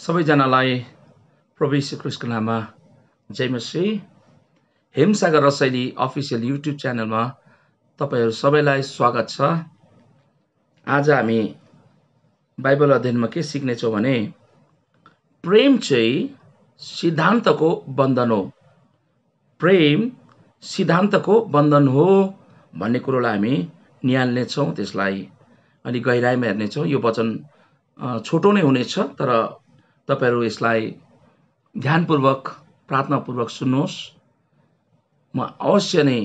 सबैजनालाई प्रवेश क्रिस्टको नाममा जयमश्री हेमसागर रसैली अफिसियल युट्युब च्यानलमा तपाईँहरू सबैलाई स्वागत छ आज हामी बाइबल अध्ययनमा के सिक्नेछौँ भने प्रेम चाहिँ सिद्धान्तको बन्धन हो प्रेम सिद्धान्तको बन्धन हो भन्ने कुरोलाई हामी निहाल्नेछौँ त्यसलाई अनि गहिराइमा हेर्नेछौँ यो वचन छोटो नै हुनेछ तर तपाईँहरू यसलाई ध्यानपूर्वक प्रार्थनापूर्वक सुन्नुहोस् म अवश्य नै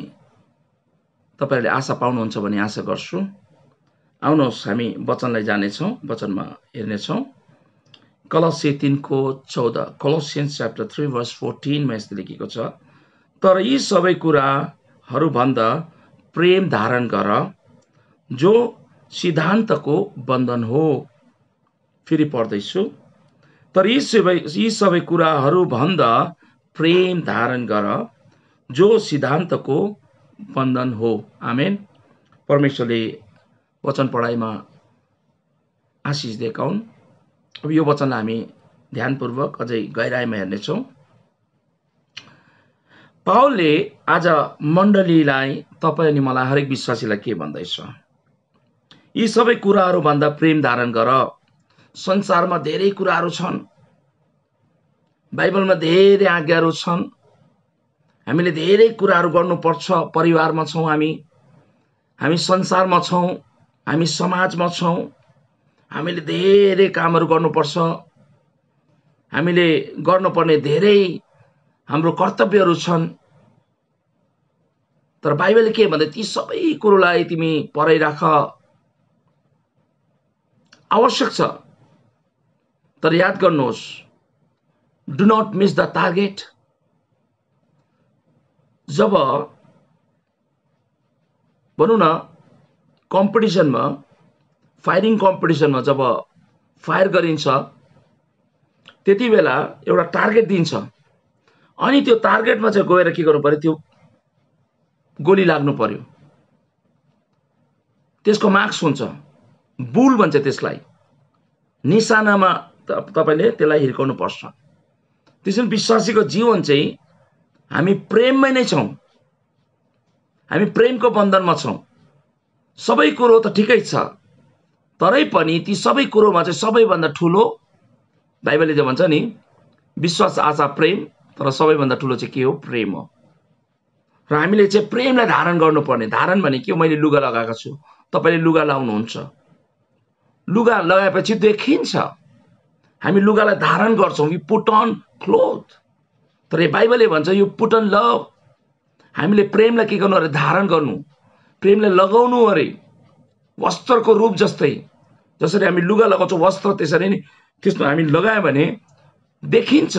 तपाईँहरूले आशा पाउनुहुन्छ भन्ने आशा गर्छु आउनुहोस् हामी वचनलाई जानेछौँ वचनमा हेर्नेछौँ कलश्य तिनको चौध कलश्यन्स च्याप्टर थ्री भर्स फोर्टिनमा यस्तो लेखेको छ तर यी सबै कुराहरूभन्दा प्रेम धारण गर जो सिद्धान्तको बन्धन हो फेरि पढ्दैछु तर यी सबै यी सबै कुराहरूभन्दा प्रेम धारण गर जो सिद्धान्तको बन्धन हो आमेन परमेश्वरले वचन पढाइमा आशिष दिएका हुन् अब यो वचनलाई हामी ध्यानपूर्वक अझै गहिराइमा हेर्नेछौँ पावलले आज मण्डलीलाई तपाईँ अनि मलाई हरेक विश्वासीलाई के भन्दैछ यी सबै कुराहरूभन्दा प्रेम धारण गर संसारमा धेरै कुराहरू छन् बाइबलमा धेरै आज्ञाहरू छन् हामीले धेरै कुराहरू गर्नुपर्छ परिवारमा छौँ हामी हामी संसारमा छौँ हामी समाजमा छौँ हामीले धेरै कामहरू गर्नुपर्छ हामीले गर्नुपर्ने धेरै हाम्रो कर्तव्यहरू छन् तर बाइबल के भन्दा ती सबै कुरोलाई तिमी पढाइराख आवश्यक छ तर याद गर्नुहोस् do not miss the target जब भनौँ न कम्पिटिसनमा फायरिङ कम्पिटिसनमा जब फायर गरिन्छ त्यति बेला एउटा टार्गेट दिन्छ अनि त्यो टार्गेटमा चाहिँ गएर के गर्नु पऱ्यो त्यो गोली लाग्नु पऱ्यो त्यसको मार्क्स हुन्छ बुल भन्छ त्यसलाई निशानामा तपाईँले त्यसलाई हिर्काउनु पर्छ त्यसरी विश्वासीको जीवन चाहिँ हामी प्रेममै नै छौँ हामी प्रेमको बन्धनमा छौँ सबै कुरो त ठिकै छ तरै पनि ती सबै कुरोमा चाहिँ सबैभन्दा ठुलो बाइबलले त भन्छ नि विश्वास आशा प्रेम तर सबैभन्दा ठुलो चाहिँ के हो प्रेम हो र हामीले चाहिँ प्रेमलाई धारण गर्नुपर्ने धारण भने के मैले लुगा लगाएको छु तपाईँले लुगा लाउनुहुन्छ लुगा लगाएपछि देखिन्छ हामी लुगालाई धारण गर्छौँ यु पुटन अन क्लोथ तर यो बाइबलले भन्छ यो पुटन लभ हामीले प्रेमलाई के गर्नु अरे धारण गर्नु प्रेमलाई लगाउनु अरे वस्त्रको रूप जस्तै जसरी हामी लुगा लगाउँछौँ वस्त्र त्यसरी नै त्यस्तो हामी लगायो भने देखिन्छ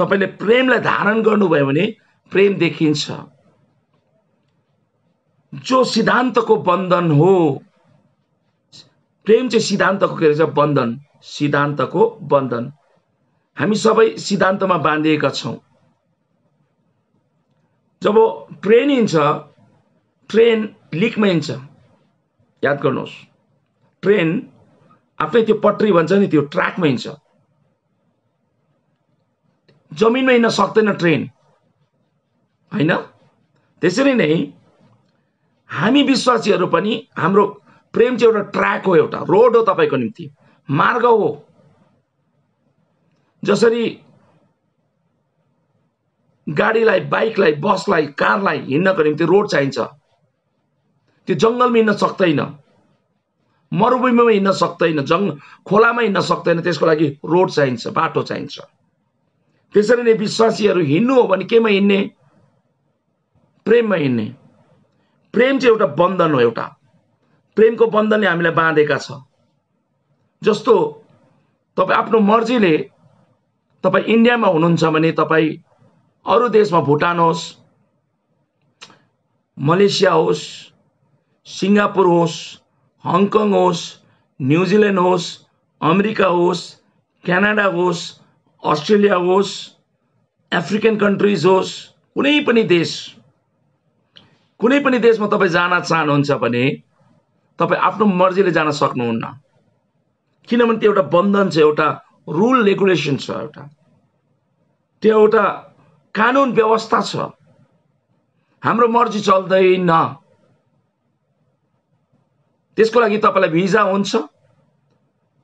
तपाईँले प्रेमलाई धारण गर्नुभयो भने प्रेम देखिन्छ जो सिद्धान्तको बन्धन हो प्रेम चाहिँ सिद्धान्तको के रहेछ बन्धन सिद्धान्तको बन्धन हामी सबै सिद्धान्तमा बाँधिएका छौँ जब ट्रेन हिँड्छ ट्रेन लिकमा हिँड्छ याद गर्नुहोस् ट्रेन आफ्नै त्यो पटरी भन्छ नि त्यो ट्र्याकमा हिँड्छ जमिनमा हिँड्न सक्दैन ट्रेन होइन त्यसरी नै हामी विश्वासीहरू पनि हाम्रो प्रेम चाहिँ एउटा ट्र्याक हो एउटा रोड हो तपाईँको निम्ति मार्ग हो जसरी गाडीलाई बाइकलाई बसलाई कारलाई हिँड्नको निम्ति रोड चाहिन्छ त्यो जङ्गलमा हिँड्न सक्दैन मरुभूमिमा हिँड्न सक्दैन जङ्ग खोलामा हिँड्न सक्दैन त्यसको लागि रोड चाहिन्छ बाटो चाहिन्छ त्यसरी नै विश्वासीहरू हिँड्नु हो भने केमा हिँड्ने प्रेममा हिँड्ने प्रेम चाहिँ एउटा बन्धन हो एउटा प्रेमको बन्धनले हामीलाई बाँधेका छ जस्तो तपाईँ आफ्नो मर्जीले तपाईँ इन्डियामा हुनुहुन्छ भने तपाईँ अरू देशमा भुटान होस् मलेसिया होस् सिङ्गापुर होस् हङकङ होस् न्युजिल्यान्ड होस् अमेरिका होस् क्यानाडा होस् अस्ट्रेलिया होस् अफ्रिकन कन्ट्रिज होस् कुनै पनि देश कुनै पनि देशमा तपाईँ जान चाहनुहुन्छ भने तपाईँ आफ्नो मर्जीले जान सक्नुहुन्न किनभने त्यो एउटा बन्धन छ एउटा रुल रेगुलेसन छ एउटा त्यो एउटा कानुन व्यवस्था छ हाम्रो मर्जी चल्दैन त्यसको लागि तपाईँलाई भिजा हुन्छ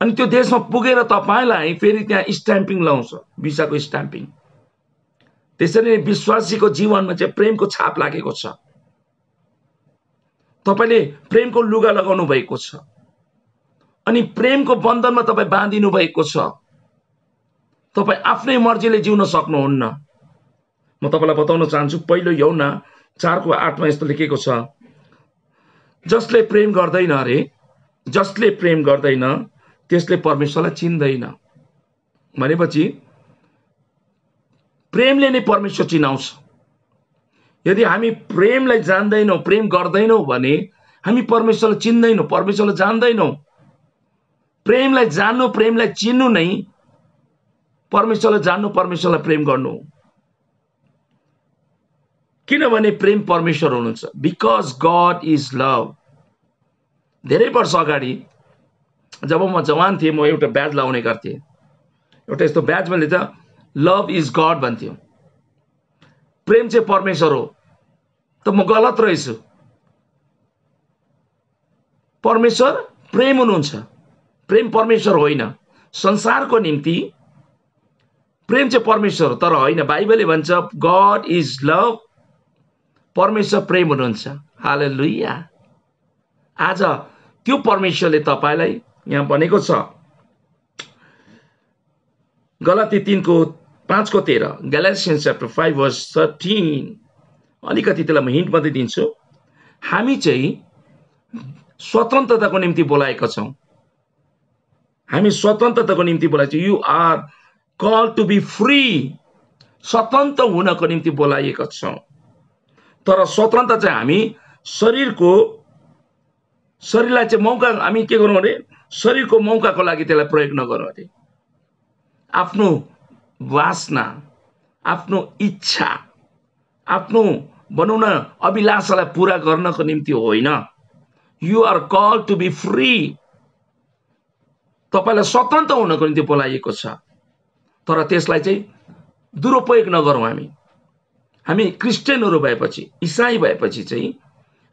अनि त्यो देशमा पुगेर तपाईँलाई फेरि त्यहाँ स्ट्याम्पिङ लाउँछ भिसाको स्ट्याम्पिङ त्यसरी नै विश्वासीको जीवनमा चाहिँ प्रेमको छाप लागेको छ तपाईँले प्रेमको लुगा लगाउनु भएको छ अनि प्रेमको बन्धनमा तपाईँ बाँधिनु भएको छ तपाईँ आफ्नै मर्जीले जिउन सक्नुहुन्न म तपाईँलाई बताउन चाहन्छु पहिलो यौना चारको आठमा यस्तो लेखेको छ जसले प्रेम गर्दैन अरे जसले प्रेम गर्दैन त्यसले परमेश्वरलाई चिन्दैन भनेपछि प्रेमले नै परमेश्वर चिनाउँछ यदि हामी प्रेमलाई जान्दैनौँ प्रेम गर्दैनौँ भने हामी परमेश्वरलाई चिन्दैनौँ परमेश्वरलाई जान्दैनौँ प्रेमलाई जान्नु प्रेमलाई चिन्नु नै परमेश्वरलाई जान्नु परमेश्वरलाई प्रेम गर्नु किनभने प्रेम परमेश्वर हुनुहुन्छ बिकज गड इज लभ धेरै वर्ष अगाडि जब म जवान थिएँ म एउटा ब्याज लाउने गर्थेँ एउटा यस्तो ब्याज मैले त लभ इज गड भन्थ्यो प्रेम चाहिँ परमेश्वर हो त म गलत रहेछु परमेश्वर प्रेम हुनुहुन्छ प्रेम परमेश्वर होइन संसारको निम्ति प्रेम चाहिँ परमेश्वर हो तर होइन बाइबलले भन्छ गड इज लभ परमेश्वर प्रेम हुनुहुन्छ हाल लुइया आज त्यो परमेश्वरले तपाईँलाई यहाँ भनेको छ गलती तिनको पाँचको तेह्र Galatians chapter five verse thirteen अलिकति त्यसलाई म हिन्ट मात्रै दिन्छु हामी चाहिँ स्वतन्त्रताको निम्ति बोलाएका छौँ हामी स्वतन्त्रताको निम्ति बोलाइन्छ you are call to be free स्वतन्त्र हुनको निम्ति बोलाइएको छौँ तर स्वतन्त्र चाहिँ हामी शरीरको शरीरलाई चाहिँ मौका हामी के गरौँ अरे शरीरको मौकाको लागि त्यसलाई प्रयोग नगरौँ अरे आफ्नो वासना आफ्नो इच्छा आफ्नो भनौँ न अभिलाषालाई पुरा गर्नको निम्ति होइन you are call to be free तपाईँलाई स्वतन्त्र हुनको निम्ति बोलाइएको छ तर त्यसलाई चाहिँ दुरुपयोग नगरौँ हामी हामी क्रिस्चियनहरू भएपछि इसाई भएपछि चाहिँ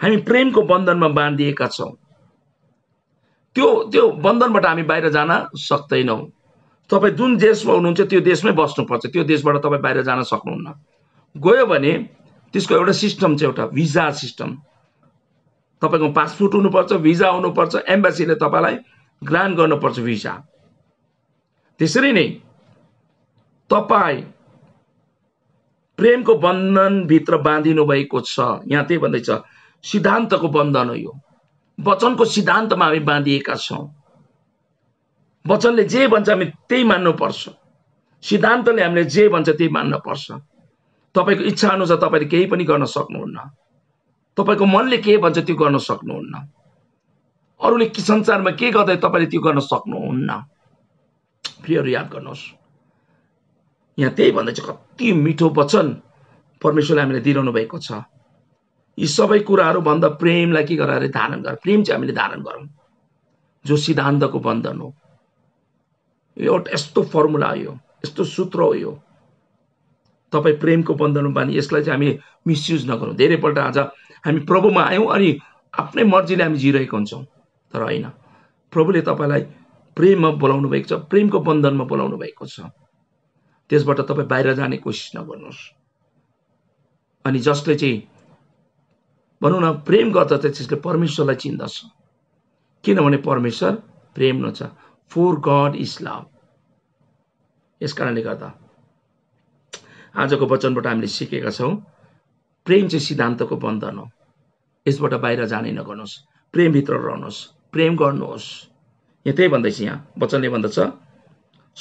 हामी प्रेमको बन्धनमा बाँधिएका छौँ त्यो त्यो बन्धनबाट हामी बाहिर जान सक्दैनौँ तपाईँ जुन देशमा हुनुहुन्छ त्यो देशमै बस्नुपर्छ त्यो देशबाट तपाईँ बाहिर जान सक्नुहुन्न गयो भने त्यसको एउटा सिस्टम छ एउटा भिजा सिस्टम तपाईँको पासपोर्ट हुनुपर्छ भिजा हुनुपर्छ एम्बेसीले तपाईँलाई ग्रान्ड गर्नुपर्छ भिसा त्यसरी नै तपाईँ प्रेमको बन्धनभित्र बाँधिनु भएको छ यहाँ त्यही भन्दैछ सिद्धान्तको बन्धन हो यो वचनको सिद्धान्तमा हामी बाँधिएका छौँ वचनले जे भन्छ हामी त्यही मान्नुपर्छ सिद्धान्तले हामीले जे भन्छ त्यही मान्नुपर्छ तपाईँको इच्छा अनुसार तपाईँले केही पनि गर्न सक्नुहुन्न तपाईँको मनले के भन्छ त्यो गर्न सक्नुहुन्न अरूले कि संसारमा के गर्दै तपाईँले त्यो गर्न सक्नुहुन्न प्रियहरू याद गर्नुहोस् यहाँ त्यही भन्दा चाहिँ कति मिठो वचन परमेश्वरले हामीलाई दिइरहनु भएको छ यी सबै कुराहरू भन्दा प्रेमलाई के गरेर धारण गर प्रेम चाहिँ हामीले धारण गरौँ जो सिद्धान्तको बन्धन हो एउटा यस्तो फर्मुला हो यो यस्तो सूत्र हो यो तपाईँ प्रेमको बन्धन बानी यसलाई चाहिँ हामी मिसयुज नगरौँ धेरैपल्ट आज हामी प्रभुमा आयौँ अनि आफ्नै मर्जीले हामी जिरहेको हुन्छौँ तर होइन प्रभुले तपाईँलाई प्रेममा बोलाउनु भएको छ प्रेमको बन्धनमा बोलाउनु भएको छ त्यसबाट तपाईँ बाहिर जाने कोसिस नगर्नुहोस् अनि जसले चाहिँ भनौँ न प्रेम गर्दा चाहिँ त्यसले परमेश्वरलाई चिन्दछ किनभने परमेश्वर प्रेम न छ फोर गड इज लभ यस कारणले गर्दा आजको वचनबाट हामीले सिकेका छौँ प्रेम चाहिँ सिद्धान्तको बन्धन हो यसबाट बाहिर जाने नगर्नुहोस् प्रेमभित्र रहनुहोस् प्रेम गर्नुहोस् यहाँ त्यही भन्दैछ यहाँ वचनले भन्दछ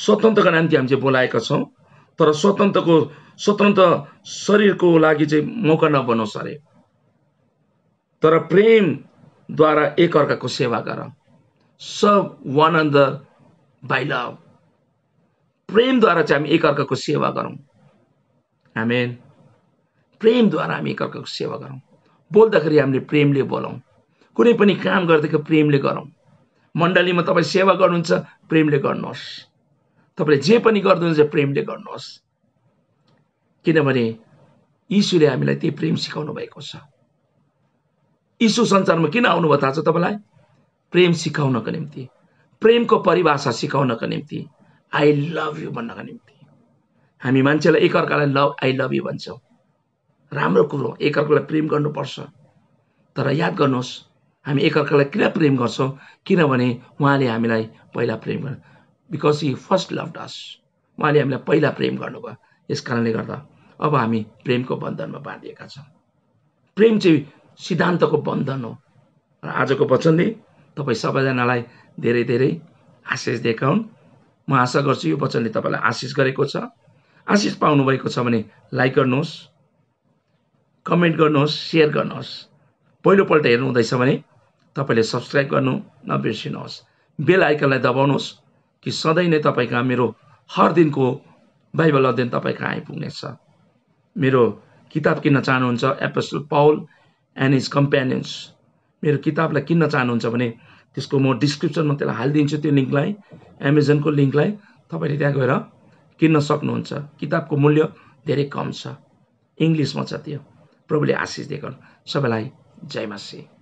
स्वतन्त्रको निम्ति हामी चाहिँ बोलाएका छौँ तर स्वतन्त्रको स्वतन्त्र शरीरको लागि चाहिँ मौका नबनोस् अरे तर प्रेमद्वारा एकअर्काको सेवा गर serve one another by love प्रेमद्वारा चाहिँ हामी एकअर्काको सेवा गरौँ हामी प्रेमद्वारा हामी एकअर्काको सेवा गरौँ बोल्दाखेरि हामीले प्रेमले बोलाउँ कुनै पनि काम गर्दाखेरि प्रेमले गरौँ मण्डलीमा तपाईँ सेवा गर्नुहुन्छ प्रेमले गर्नुहोस् तपाईँले जे पनि गर्नुहुन्छ प्रेमले गर्नुहोस् किनभने यीशुले हामीलाई त्यही प्रेम सिकाउनु भएको छ यीशु संसारमा किन आउनुभयो थाहा छ तपाईँलाई प्रेम सिकाउनको निम्ति प्रेमको परिभाषा सिकाउनको निम्ति आई लभ यु भन्नको निम्ति हामी मान्छेलाई एकअर्कालाई लभ आई लभ यु भन्छौँ राम्रो कुरो एकअर्कालाई प्रेम गर्नुपर्छ तर याद गर्नुहोस् हामी एकअर्कालाई किन प्रेम गर्छौँ किनभने उहाँले हामीलाई पहिला प्रेम गर्नु बिकज यी फर्स्ट लभ अस उहाँले हामीलाई पहिला प्रेम गर्नुभयो यस कारणले गर्दा अब हामी प्रेमको बन्धनमा बाँधिएका छौँ प्रेम चाहिँ सिद्धान्तको बन्धन हो र आजको वचनले तपाईँ सबैजनालाई धेरै धेरै आशिष दिएका हुन् म आशा गर्छु यो वचनले तपाईँलाई आशिष गरेको छ आशिष पाउनुभएको छ भने लाइक गर्नुहोस् कमेन्ट गर्नुहोस् सेयर गर्नुहोस् पहिलोपल्ट हेर्नु हुँदैछ भने तपाईँले सब्सक्राइब गर्नु नबिर्सिनुहोस् बेल आइकनलाई दबाउनुहोस् कि सधैँ नै तपाईँका मेरो हर दिनको बाइबल अध्ययन तपाईँका आइपुग्नेछ मेरो किताब किन्न चाहनुहुन्छ एपसल पाउल एन्ड हिज कम्पेनियन्स मेरो किताबलाई किन्न चाहनुहुन्छ भने त्यसको म डिस्क्रिप्सनमा त्यसलाई हालिदिन्छु त्यो लिङ्कलाई एमाजोनको लिङ्कलाई तपाईँले त्यहाँ गएर किन्न सक्नुहुन्छ किताबको मूल्य धेरै कम छ इङ्ग्लिसमा छ त्यो प्रभुले आशिष दिएको सबैलाई जय